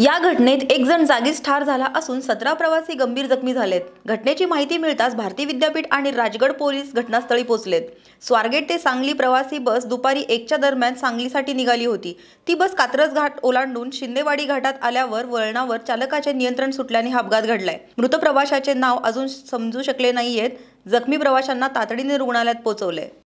या घटनेत एक जण जागीच ठार झाला असून सतरा प्रवासी गंभीर जखमी झालेत घटनेची माहिती मिळताच भारती विद्यापीठ आणि राजगड पोलीस घटनास्थळी पोहोचलेत स्वारगेट ते सांगली प्रवासी बस दुपारी एकच्या दरम्यान सांगलीसाठी निघाली होती ती बस कात्रज घाट ओलांडून शिंदेवाडी घाटात आल्यावर वळणावर चालकाचे नियंत्रण सुटल्याने हा अपघात घडलाय मृत प्रवाशाचे नाव अजून समजू शकले नाहीयेत जखमी प्रवाशांना तातडीने रुग्णालयात पोहोचवले